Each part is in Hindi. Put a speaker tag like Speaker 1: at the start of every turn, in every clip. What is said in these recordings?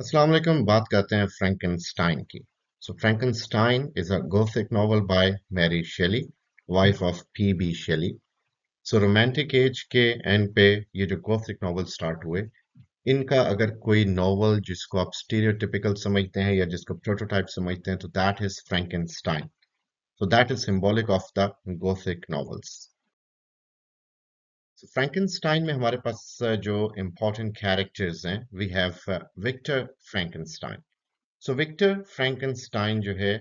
Speaker 1: अस्सलाम वालेकुम बात करते हैं फ्रैंकनस्टाइन की so Frankenstein is a gothic novel by Mary Shelley wife of P B Shelley so romantic age के एंड पे ये जो गोथिक नॉवल स्टार्ट हुए इनका अगर कोई नॉवल जिसको आप स्टीरियोटिपिकल समझते हैं या जिसको प्रोटोटाइप समझते हैं तो that is Frankenstein so that is symbolic of the gothic novels Frankenstein में हमारे पास जो इम्पोर्टेंट कैरेक्टर्स हैं we have Victor Frankenstein so Victor Frankenstein जो है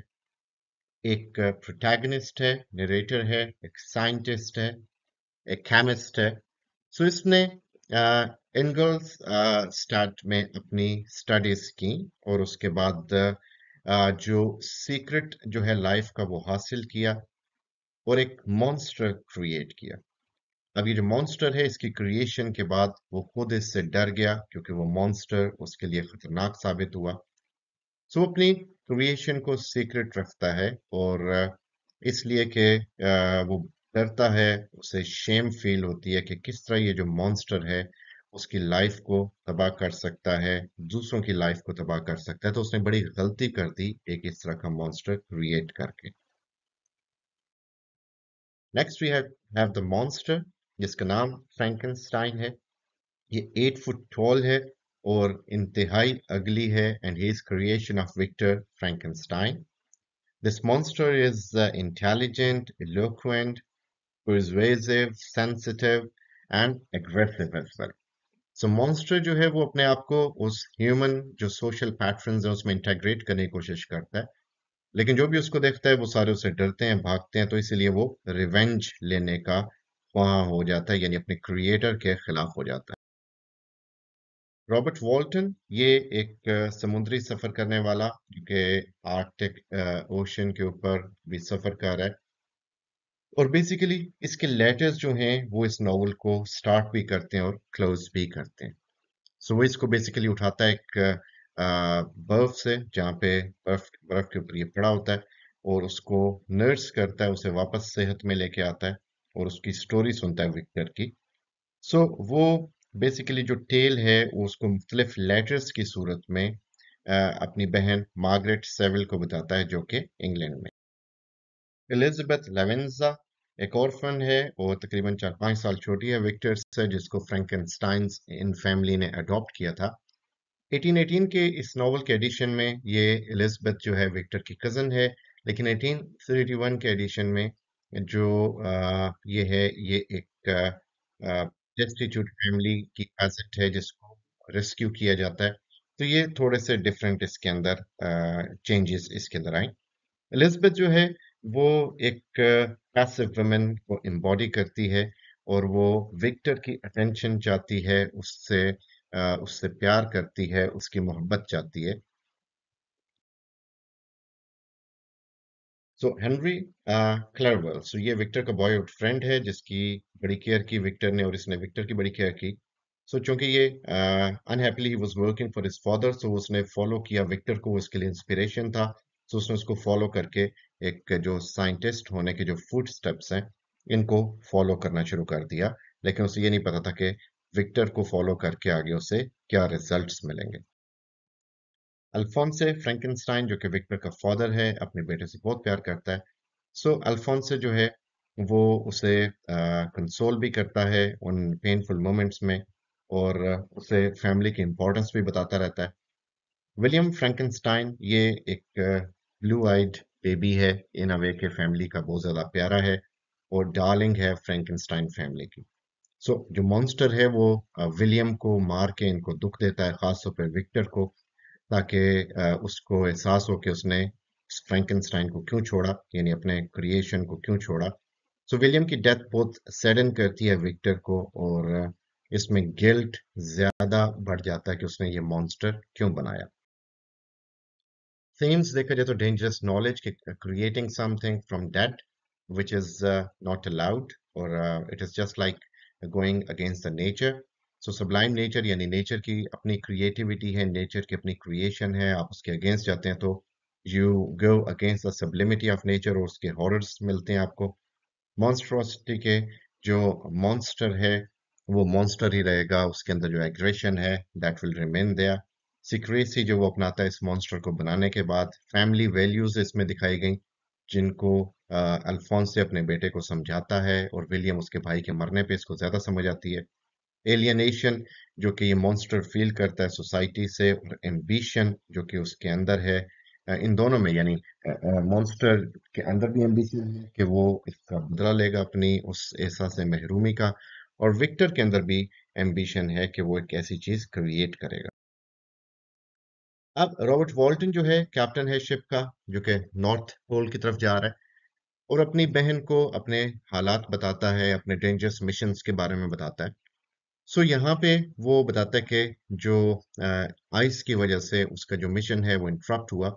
Speaker 1: एक प्रोटैगनिस्ट है नरेटर है एक साइंटिस्ट है एक केमिस्ट है सो so इसने एंगल्स स्टार्ट में अपनी स्टडीज की और उसके बाद जो सीक्रेट जो है लाइफ का वो हासिल किया और एक मॉन्स्टर क्रिएट किया अब ये जो मॉन्स्टर है इसकी क्रिएशन के बाद वो खुद इससे डर गया क्योंकि वो मॉन्स्टर उसके लिए खतरनाक साबित हुआ सो so, अपनी क्रिएशन को सीक्रेट रखता है और इसलिए कि वो डरता है उसे शेम फील होती है कि किस तरह ये जो मॉन्स्टर है उसकी लाइफ को तबाह कर सकता है दूसरों की लाइफ को तबाह कर सकता है तो उसने बड़ी गलती कर दी एक इस तरह का मॉन्स्टर क्रिएट करके next we have have the monster जिसका नाम फ्रैंकनस्टाइन है ये एट फुट टॉल है और इंतहाई अगली है and his creation of Victor Frankenstein this monster is intelligent eloquent persuasive sensitive and aggressive as well so monster जो है वो अपने आप को उस ह्यूमन जो सोशल पैटर्न है उसमें इंटेग्रेट करने की कोशिश करता है लेकिन जो भी उसको देखता है वो सारे उसे डरते हैं भागते हैं तो इसीलिए वो रिवेंज लेने का वहां हो जाता है यानी अपने क्रिएटर के खिलाफ हो जाता है रॉबर्ट वॉल्टन ये एक समुद्री सफ़र करने वाला जो आर्कटिक आर्टिक ओशन के ऊपर भी सफ़र कर रहा है और बेसिकली इसके लेटर्स जो हैं वो इस नावल को स्टार्ट भी करते हैं और क्लोज भी करते हैं सो so, वो इसको बेसिकली उठाता है एक बर्फ से जहाँ पे बर्फ बर्फ के ऊपर ये पड़ा होता है और उसको नर्स करता है उसे वापस सेहत में लेके आता है और उसकी स्टोरी सुनता है विक्टर की सो so, वो बेसिकली जो टेल है उसको मुख्तलिफ लेटर्स की सूरत में आ, अपनी बहन मार्गरेट सेविल को बताता है जो कि इंग्लैंड में एलिजबेथ लेवेंजा एक औरफन है और तकरीबन चार पाँच साल छोटी है विक्टर से जिसको फ्रेंकनस्टाइन इन फैमिली ने अडॉप्ट किया था 1818 के इस नावल के एडिशन में ये एलिजबेथ जो है विक्टर की कज़न है लेकिन 1831 के एडिशन में जो आ, ये है ये एक डेस्टिट्यूट फैमिली की एसेट है जिसको रेस्क्यू किया जाता है तो ये थोड़े से डिफरेंट इसके अंदर चेंजेस इसके अंदर आए एलिजबेथ जो है वो एक पैसिव वुमेन को एम्बॉडी करती है और वो विक्टर की अटेंशन चाहती है उससे आ, उससे प्यार करती है उसकी मोहब्बत चाहती है सो हेनरी क्लेरवेल सो ये विक्टर का बॉयहुड फ्रेंड है जिसकी बड़ी केयर की विक्टर ने और इसने विक्टर की बड़ी केयर की सो so, चूंकि ये unhappily he was working for his father so उसने फॉलो किया विक्टर को उसके लिए इंस्पिरेशन था सो so उसने उसको फॉलो करके एक जो साइंटिस्ट होने के जो फुट स्टेप्स हैं इनको फॉलो करना शुरू कर दिया लेकिन उसे ये नहीं पता था कि विक्टर को फॉलो करके आगे उसे क्या रिजल्ट्स मिलेंगे अल्फोंसे फ्रेंकनस्टाइन जो कि विक्टर का फादर है अपने बेटे से बहुत प्यार करता है सो so, अल्फोंसे जो है वो उसे कंसोल भी करता है उन पेनफुल मोमेंट्स में और उसे फैमिली की इम्पोर्टेंस भी बताता रहता है विलियम फ्रेंकनस्टाइन ये एक ब्लू आइड बेबी है इन अवे के फैमिली का बहुत ज़्यादा प्यारा है और डार्लिंग है फ्रेंकनस्टाइन फैमिली की सो so, जो मॉन्स्टर है वो विलियम को मार के इनको दुख देता है खासतौर पर विक्टर को ताकि उसको एहसास हो कि उसने फ्रेंकनस्टाइन को क्यों छोड़ा यानी अपने क्रिएशन को क्यों छोड़ा सो विलियम की डेथ बहुत सैडन करती है विक्टर को और इसमें गिल्ट ज्यादा बढ़ जाता है कि उसने ये मॉन्स्टर क्यों बनाया थीम्स देखा जाए तो डेंजरस नॉलेज के creating something from that which is not allowed और it is just like going against the nature so sublime nature यानी नेचर की अपनी क्रिएटिविटी है नेचर की अपनी क्रिएशन है आप उसके अगेंस्ट जाते हैं तो you go against the sublimity of nature और उसके हॉरर्स मिलते हैं आपको मॉन्स्ट्रोसिटी के जो मॉन्स्टर है वो मॉन्स्टर ही रहेगा उसके अंदर जो एग्रेशन है that will remain there secrecy जो वो अपनाता है इस मॉन्स्टर को बनाने के बाद फैमिली वैल्यूज इसमें दिखाई गई जिनको अल्फोंस से अपने बेटे को समझाता है और विलियम उसके भाई के मरने पे इसको ज़्यादा समझ आती है एलियनेशन जो कि ये मॉन्स्टर फील करता है सोसाइटी से और एम्बिशन जो कि उसके अंदर है इन दोनों में यानी मॉन्स्टर के अंदर भी एम्बिशन है कि वो इसका बदला लेगा अपनी उस एहसास महरूमी का और विक्टर के अंदर भी एम्बिशन है कि वो एक ऐसी चीज क्रिएट करेगा अब रॉबर्ट वॉल्टन जो है कैप्टन है शिप का जो कि नॉर्थ पोल की तरफ जा रहा है और अपनी बहन को अपने हालात बताता है अपने डेंजरस मिशन के बारे में बताता है सो यहाँ पे वो बताता है कि जो आइस की वजह से उसका जो मिशन है वो इंट्रप्ट हुआ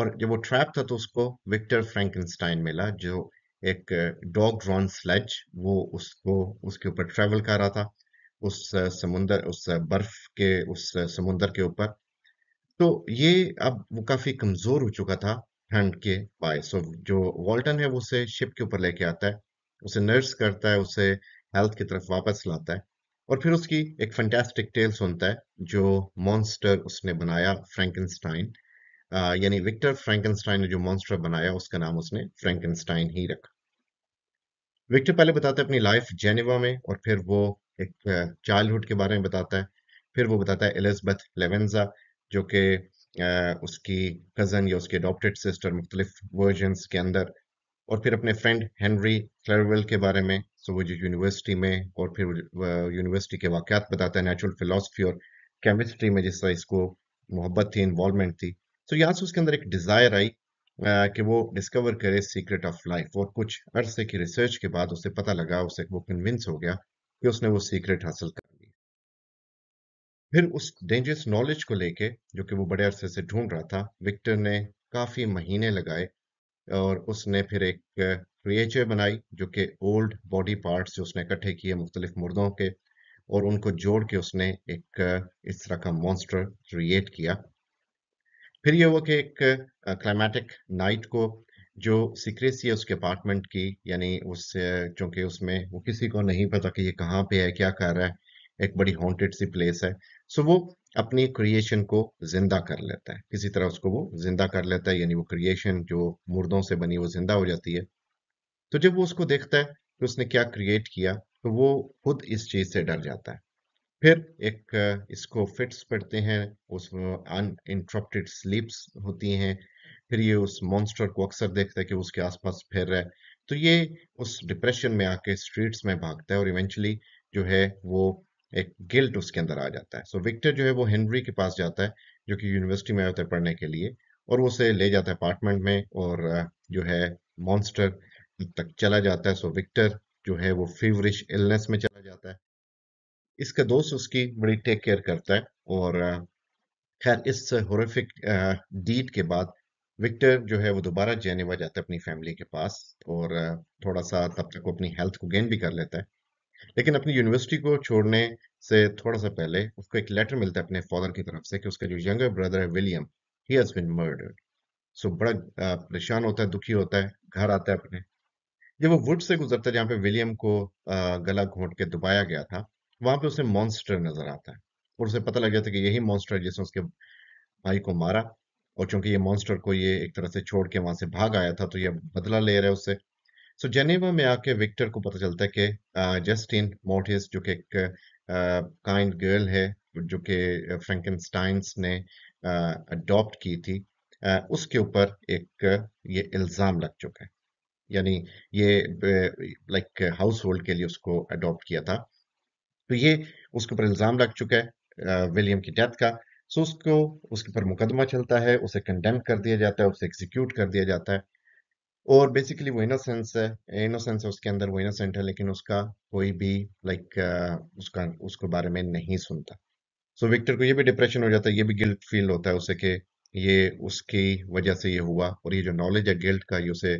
Speaker 1: और जब वो ट्रैप था तो उसको विक्टर फ्रैंकनस्टाइन मिला जो एक डॉग ड्रॉन स्लेज वो उसको उसके ऊपर ट्रैवल कर रहा था उस समुंदर उस बर्फ के उस समुंदर के ऊपर तो ये अब वो काफ़ी कमज़ोर हो चुका था ठंड के बाय सो जो वॉल्टन है वो उसे शिप के ऊपर लेके आता है उसे नर्स करता है उसे हेल्थ की तरफ वापस लाता है और फिर उसकी एक फैंटेस्टिक टेल सुनता है जो मॉन्स्टर उसने बनाया फ्रैंकनस्टाइन यानी विक्टर फ्रैंकनस्टाइन ने जो मॉन्स्टर बनाया उसका नाम उसने फ्रैंकनस्टाइन ही रखा विक्टर पहले बताता है अपनी लाइफ जेनेवा में और फिर वो एक चाइल्डहुड के बारे में बताता है फिर वो बताता है एलिजबेथ लेवेंजा जो कि उसकी कज़न या उसकी अडोप्टेड सिस्टर मुख्तलिफ वर्जन के अंदर और फिर अपने फ्रेंड हेनरी क्लेरवेल के बारे में सो वो जो यूनिवर्सिटी में और फिर यूनिवर्सिटी के वाक़ात बताता है नेचुरल फिलासफी और केमिस्ट्री में जिस तरह इसको मोहब्बत थी इन्वॉलमेंट थी सो यहाँ से उसके अंदर एक डिज़ायर आई कि वो डिस्कवर करे सीक्रेट ऑफ लाइफ और कुछ अरसे की रिसर्च के बाद उसे पता लगा उसे वो कन्विंस हो गया कि उसने वो सीक्रेट हासिल कर ली फिर उस डेंजरस नॉलेज को लेके जो कि वो बड़े अरसे से ढूंढ रहा था विक्टर ने काफ़ी महीने लगाए और उसने फिर एक क्रिएचर बनाई जो कि ओल्ड बॉडी पार्ट्स जो उसने इकट्ठे किए मुख्तलिफ मुर्दों के और उनको जोड़ के उसने एक इस तरह का मॉन्स्टर क्रिएट किया फिर ये हुआ कि एक क्लाइमेटिक नाइट को जो सीक्रेसी है उसके अपार्टमेंट की यानी उस चूंकि उसमें वो किसी को नहीं पता कि ये कहाँ पे है क्या कर रहा है एक बड़ी हॉन्टेड सी प्लेस है सो वो अपनी क्रिएशन को जिंदा कर लेता है किसी तरह उसको वो जिंदा कर लेता है यानी वो क्रिएशन जो मुर्दों से बनी वो जिंदा हो जाती है तो जब वो उसको देखता है कि उसने क्या क्रिएट किया तो वो खुद इस चीज से डर जाता है फिर एक इसको फिट्स पड़ते हैं उस इंटरप्टेड स्लीप्स होती हैं फिर ये उस मॉन्स्टर को अक्सर देखता है कि उसके आसपास फिर रहा है तो ये उस डिप्रेशन में आके स्ट्रीट्स में भागता है और इवेंचुअली जो है वो एक गिल्ट उसके अंदर आ जाता है सो so, विक्टर जो है वो हेनरी के पास जाता है जो कि यूनिवर्सिटी में होता है पढ़ने के लिए और वो उसे ले जाता है अपार्टमेंट में और जो है मॉन्स्टर तक चला जाता है सो so, विक्टर जो है वो फीवरिश इलनेस में चला जाता है इसका दोस्त उसकी बड़ी टेक केयर करता है और खैर इस हॉरिफिक डीड के बाद विक्टर जो है वो दोबारा जेनेवा जाता है अपनी फैमिली के पास और थोड़ा सा तब तक वो अपनी हेल्थ को गेन भी कर लेता है लेकिन अपनी यूनिवर्सिटी को छोड़ने से थोड़ा सा पहले उसको एक लेटर मिलता है अपने फादर की तरफ से कि उसका जो यंगर ब्रदर है William he has murdered so बड़ा परेशान होता है दुखी होता है घर आता है अपने जब वो वुड से गुजरता है जहाँ पे विलियम को गला घोंट के दबाया गया था वहां पे उसे मॉन्स्टर नजर आता है और उसे पता लग जाता है कि यही मॉन्स्टर जिसने उसके भाई को मारा और चूंकि ये मॉन्स्टर को ये एक तरह से छोड़ के वहां से भाग आया था तो ये बदला ले रहा है उससे सो so, जेनेवा में आके विक्टर को पता चलता है कि जस्टिन मोर्टिस जो कि एक काइंड गर्ल है जो कि फ्रेंकनस्टाइंस ने अडॉप्ट की थी उसके ऊपर एक ये इल्ज़ाम लग चुका है यानी ये लाइक हाउस होल्ड के लिए उसको अडॉप्ट किया था तो ये उसके ऊपर इल्ज़ाम लग चुका है विलियम की डेथ का सो उसको उसके ऊपर मुकदमा चलता है उसे कंडेम कर दिया जाता है उसे एग्जीक्यूट कर दिया जाता है और बेसिकली वो इनोसेंस है इनोसेंस है उसके अंदर वो इनोसेंट है लेकिन उसका कोई भी लाइक like, उसका उसको बारे में नहीं सुनता सो so, विक्टर को ये भी डिप्रेशन हो जाता है ये भी गिल्ट फील होता है उसे कि ये उसकी वजह से ये हुआ और ये जो नॉलेज है गिल्ट का ये उसे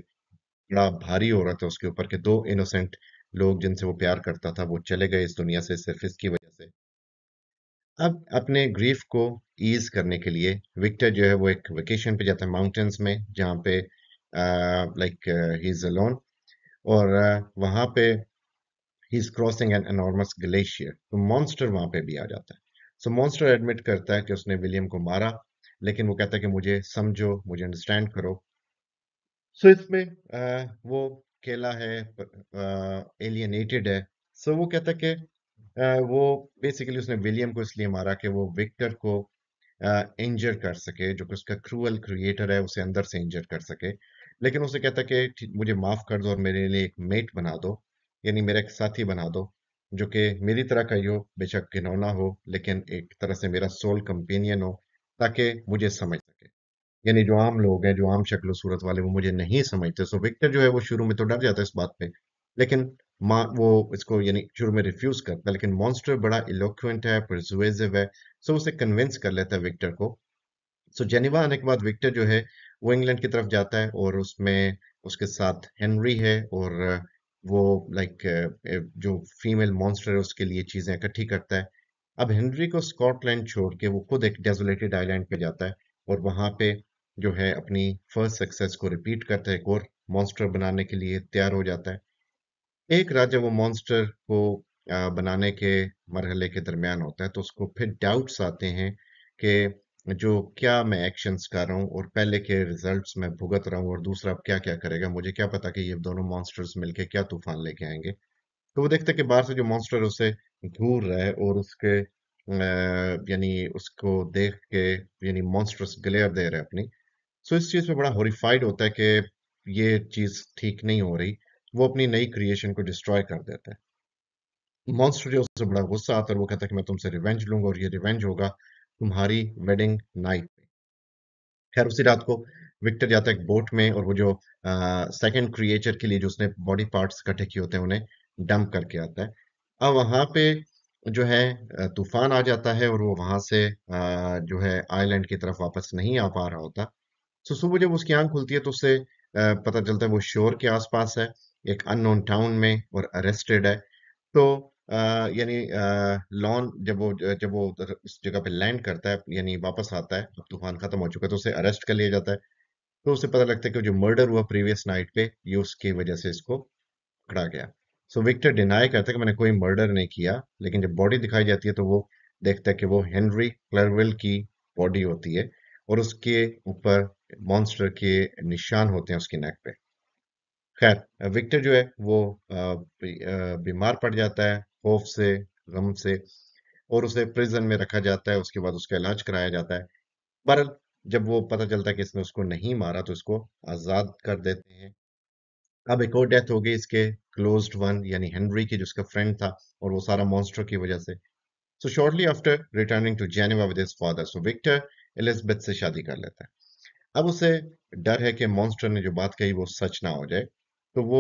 Speaker 1: बड़ा भारी हो रहा था उसके ऊपर कि दो इनोसेंट लोग जिनसे वो प्यार करता था वो चले गए इस दुनिया से सिर्फ इसकी वजह से अब अपने ग्रीफ को ईज करने के लिए विक्टर जो है वो एक वेकेशन पे जाता है माउंटेन्स में जहाँ पे लाइक ही इज अलोन और uh, वहां पे he is crossing an enormous glacier तो मॉन्स्टर वहां पे भी आ जाता है सो मॉन्स्टर एडमिट करता है कि उसने विलियम को मारा लेकिन वो कहता है कि मुझे समझो मुझे अंडरस्टैंड करो सो so, इसमें uh, वो केला है एलियनेटेड uh, है सो so, वो कहता है कि uh, वो बेसिकली उसने विलियम को इसलिए मारा कि वो विक्टर को इंजर uh, कर सके जो कि उसका क्रूअल क्रिएटर है उसे अंदर से इंजर कर सके लेकिन उसे कहता कि मुझे माफ़ कर दो और मेरे लिए एक मेट बना दो यानी मेरा एक साथी बना दो जो कि मेरी तरह का ही हो बेशक घिनौना हो लेकिन एक तरह से मेरा सोल कंपेनियन हो ताकि मुझे समझ सके यानी जो आम लोग हैं जो आम शक्ल सूरत वाले वो मुझे नहीं समझते सो विक्टर जो है वो शुरू में तो डर जाता है इस बात पे लेकिन माँ वो इसको यानी शुरू में रिफ्यूज करता है लेकिन मॉन्स्टर बड़ा इलोक्वेंट है परसुएजिव है सो उसे कन्विंस कर लेता है विक्टर को सो जेनिवा आने के बाद विक्टर जो है वो इंग्लैंड की तरफ जाता है और उसमें उसके साथ हेनरी है और वो लाइक जो फीमेल मॉन्स्टर है उसके लिए चीज़ें इकट्ठी करता है अब हेनरी को स्कॉटलैंड छोड़ के वो खुद एक डेजोलेटेड आइलैंड पे जाता है और वहां पे जो है अपनी फर्स्ट सक्सेस को रिपीट करता है एक और मॉन्स्टर बनाने के लिए तैयार हो जाता है एक राजा वो मॉन्स्टर को बनाने के मरहले के दरमियान होता है तो उसको फिर डाउट्स आते हैं कि जो क्या मैं एक्शंस कर रहा हूँ और पहले के रिजल्ट्स में भुगत रहा हूँ और दूसरा अब क्या क्या करेगा मुझे क्या पता कि ये दोनों मॉन्स्टर्स मिलके क्या तूफान लेके आएंगे तो वो देखते कि बाहर से जो मॉन्स्टर उसे घूर रहा है और उसके यानी उसको देख के यानी मॉन्स्टर्स ग्लेयर दे रहे अपनी सो तो इस चीज़ पर बड़ा हॉरीफाइड होता है कि ये चीज़ ठीक नहीं हो रही वो अपनी नई क्रिएशन को डिस्ट्रॉय कर देता है मॉन्स्टर जो उससे बड़ा गुस्सा आता है वो कहता है कि मैं तुमसे रिवेंज लूंगा और ये रिवेंज होगा तुम्हारी वेडिंग नाइट पे खैर उसी रात को विक्टर जाता है तो एक बोट में और वो जो सेकंड क्रिएचर के लिए जो उसने बॉडी पार्ट्स इकट्ठे किए होते हैं उन्हें डंप करके आता है अब वहां पे जो है तूफान आ जाता है और वो वहां से आ, जो है आइलैंड की तरफ वापस नहीं आ पा रहा होता सो तो सुबह जब उसकी आंख खुलती है तो उससे पता चलता है वो शोर के आसपास है एक अननोन टाउन में और अरेस्टेड है तो यानी लॉन जब वो जब वो उस जगह पे लैंड करता है यानी वापस आता है अब तूफान खत्म हो चुका है तो उसे अरेस्ट कर लिया जाता है तो उसे पता लगता है कि जो मर्डर हुआ प्रीवियस नाइट पे ये उसकी वजह से इसको पकड़ा गया सो विक्टर डिनाई करता है कि मैंने कोई मर्डर नहीं किया लेकिन जब बॉडी दिखाई जाती है तो वो देखता है कि वो हेनरी क्लरवेल की बॉडी होती है और उसके ऊपर मॉन्स्टर के निशान होते हैं उसके नेक पे खैर विक्टर जो है वो बीमार पड़ जाता है खौफ से गम से और उसे प्रिजन में रखा जाता है उसके बाद उसका इलाज कराया जाता है पर जब वो पता चलता है कि इसने उसको नहीं मारा तो इसको आज़ाद कर देते हैं अब एक और डेथ हो गई इसके क्लोज्ड वन यानी हेनरी की जिसका फ्रेंड था और वो सारा मॉन्स्टर की वजह से so shortly after returning to Geneva with his father so Victor Elizabeth से शादी कर लेता है अब उसे डर है कि मॉन्स्टर ने जो बात कही वो सच ना हो जाए तो वो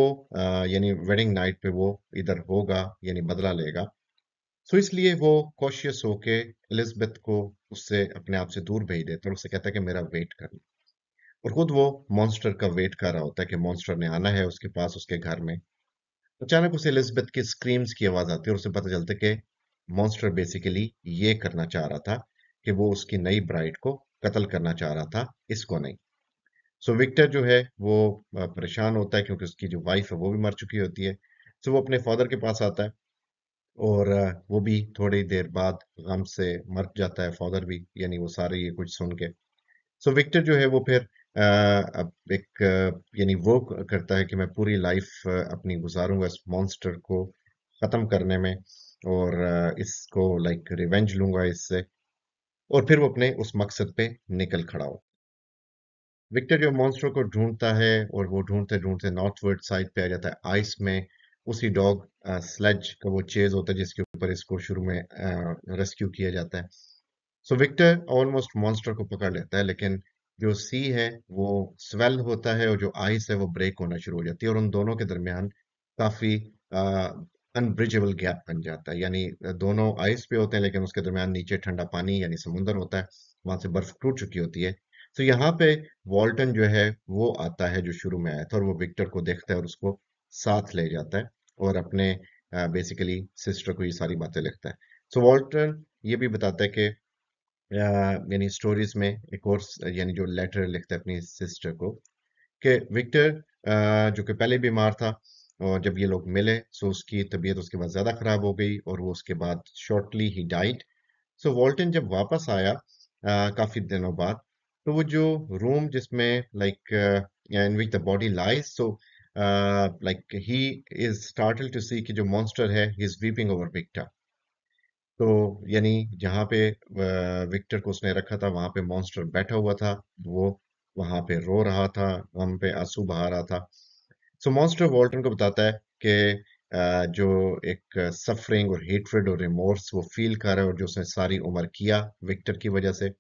Speaker 1: यानी वेडिंग नाइट पे वो इधर होगा यानी बदला लेगा सो so, इसलिए वो कॉशियस होके एलिजबेथ को उससे अपने आप से दूर भेज देता है और उससे कहता है कि मेरा वेट कर और खुद वो मॉन्स्टर का वेट कर रहा होता है कि मॉन्स्टर ने आना है उसके पास उसके घर में अचानक उसे एलिजबेथ की स्क्रीम्स की आवाज आती है और उसे पता चलता है कि मॉन्स्टर बेसिकली ये करना चाह रहा था कि वो उसकी नई ब्राइड को कत्ल करना चाह रहा था इसको नहीं सो विक्टर जो है वो परेशान होता है क्योंकि उसकी जो वाइफ है वो भी मर चुकी होती है सो वो अपने फादर के पास आता है और वो भी थोड़ी देर बाद गम से मर जाता है फादर भी यानी वो सारे ये कुछ सुन के सो विक्टर जो है वो फिर एक यानी वो करता है कि मैं पूरी लाइफ अपनी गुजारूंगा इस मॉन्स्टर को ख़त्म करने में और इसको लाइक रिवेंज लूंगा इससे और फिर वो अपने उस मकसद पे निकल खड़ा हो विक्टर जो मॉन्स्टर को ढूंढता है और वो ढूंढते ढूंढते नॉर्थवर्ड साइड पे आ जाता है आइस में उसी डॉग स्लेज uh, का वो चेज होता है जिसके ऊपर इसको शुरू में रेस्क्यू uh, किया जाता है सो विक्टर ऑलमोस्ट मॉन्स्टर को पकड़ लेता है लेकिन जो सी है वो स्वेल होता है और जो आइस है वो ब्रेक होना शुरू हो जाती है और उन दोनों के दरमियान काफ़ी अनब्रिजेबल गैप बन जाता है यानी uh, दोनों आइस पे होते हैं लेकिन उसके दरमियान नीचे ठंडा पानी यानी समुंदर होता है वहां से बर्फ टूट चुकी होती है तो यहाँ पे वॉल्टन जो है वो आता है जो शुरू में आया था और वो विक्टर को देखता है और उसको साथ ले जाता है और अपने बेसिकली सिस्टर को ये सारी बातें लिखता है सो so, वॉल्टन ये भी बताता है कि यानी स्टोरीज में एक और यानी जो लेटर लिखता है अपनी सिस्टर को कि विक्टर जो कि पहले बीमार था और जब ये लोग मिले सो उसकी तबीयत उसके बाद ज़्यादा ख़राब हो गई और वो उसके बाद शॉर्टली ही डाइट सो वॉल्टन जब वापस आया काफ़ी दिनों बाद तो वो जो रूम जिसमें like in which the body lies so like he is startle to see कि जो मॉन्स्टर है he is weeping over Victor तो यानी जहाँ पे विक्टर uh, को उसने रखा था वहां पे मॉन्स्टर बैठा हुआ था वो वहां पे रो रहा था वहाँ पे आंसू बहा रहा था सो मॉन्स्टर वॉल्टन को बताता है कि uh, जो एक सफरिंग uh, और हेटफ्रेड और रिमोर्स वो फील कर रहा है और जो उसने सारी उम्र किया विक्टर की वजह से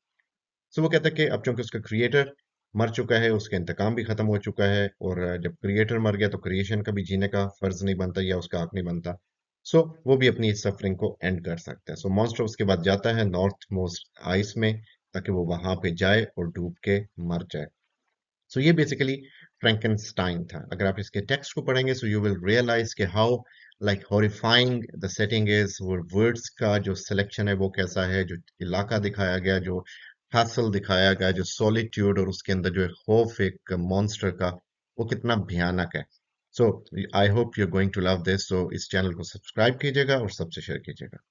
Speaker 1: सो वो कहता है कि अब चूंकि उसका क्रिएटर मर चुका है उसका इंतकाम भी खत्म हो चुका है और जब क्रिएटर मर गया तो क्रिएशन का भी जीने का फर्ज नहीं बनता या उसका हक नहीं बनता सो वो भी अपनी इस सफरिंग को एंड कर सकता है सो मॉन्स्टर उसके बाद जाता है नॉर्थ मोस्ट आइस में ताकि वो वहां पे जाए और डूब के मर जाए सो ये बेसिकली फ्रेंकनस्टाइन था अगर आप इसके टेक्स्ट को पढ़ेंगे सो यू विल रियलाइज के how like horrifying the setting is words का जो सिलेक्शन है वो कैसा है जो इलाका दिखाया गया जो हासिल दिखाया गया जो सॉलिट्यूड और उसके अंदर जो एक खौफ एक मॉन्स्टर का वो कितना भयानक है so I hope you going to love this so इस चैनल को सब्सक्राइब कीजिएगा और सबसे शेयर कीजिएगा